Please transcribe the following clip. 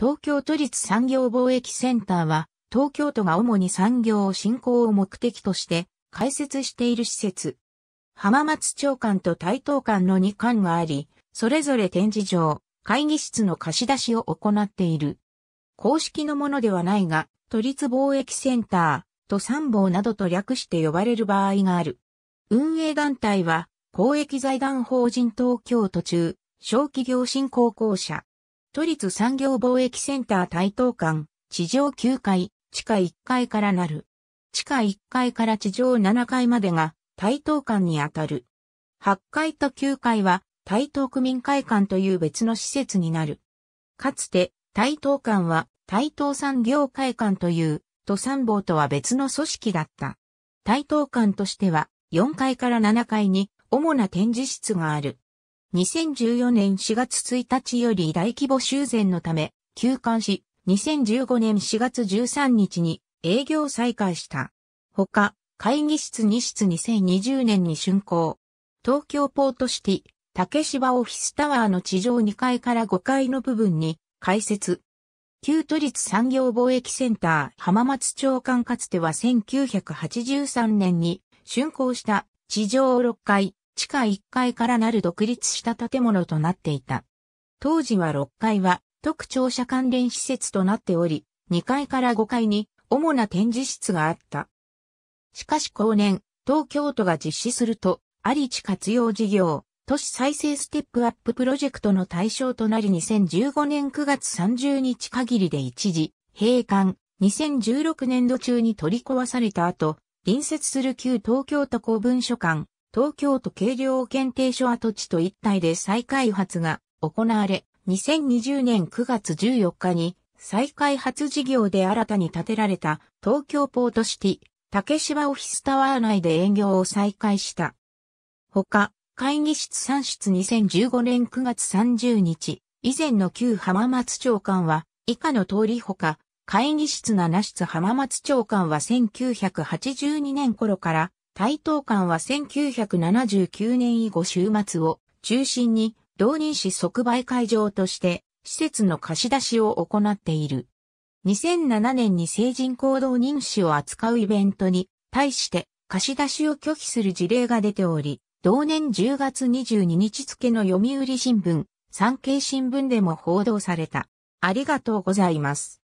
東京都立産業貿易センターは、東京都が主に産業を振興を目的として開設している施設。浜松町官と台東間の2間があり、それぞれ展示場、会議室の貸し出しを行っている。公式のものではないが、都立貿易センターと参謀などと略して呼ばれる場合がある。運営団体は、公益財団法人東京都中、小企業振興公社。都立産業貿易センター台東館、地上9階、地下1階からなる。地下1階から地上7階までが台東館にあたる。8階と9階は台東区民会館という別の施設になる。かつて台東館は台東産業会館という都産坊とは別の組織だった。台東館としては4階から7階に主な展示室がある。2014年4月1日より大規模修繕のため、休館し、2015年4月13日に営業再開した。ほか、会議室2室2020年に竣工。東京ポートシティ、竹芝オフィスタワーの地上2階から5階の部分に開設。旧都立産業貿易センター浜松町官。かつては1983年に竣工した地上6階地下1階からなる独立した建物となっていた。当時は6階は特庁舎関連施設となっており、2階から5階に主な展示室があった。しかし後年、東京都が実施すると、あり地活用事業、都市再生ステップアッププロジェクトの対象となり2015年9月30日限りで一時、閉館、2016年度中に取り壊された後、隣接する旧東京都公文書館、東京都軽量検定所跡地と一体で再開発が行われ、2020年9月14日に再開発事業で新たに建てられた東京ポートシティ竹芝オフィスタワー内で営業を再開した。ほか、会議室3室2015年9月30日、以前の旧浜松長官は、以下の通りほか、会議室7室浜松長官は1982年頃から台東館は1979年以後週末を中心に同人誌即売会場として施設の貸し出しを行っている。2007年に成人行動認誌を扱うイベントに対して貸し出しを拒否する事例が出ており、同年10月22日付の読売新聞、産経新聞でも報道された。ありがとうございます。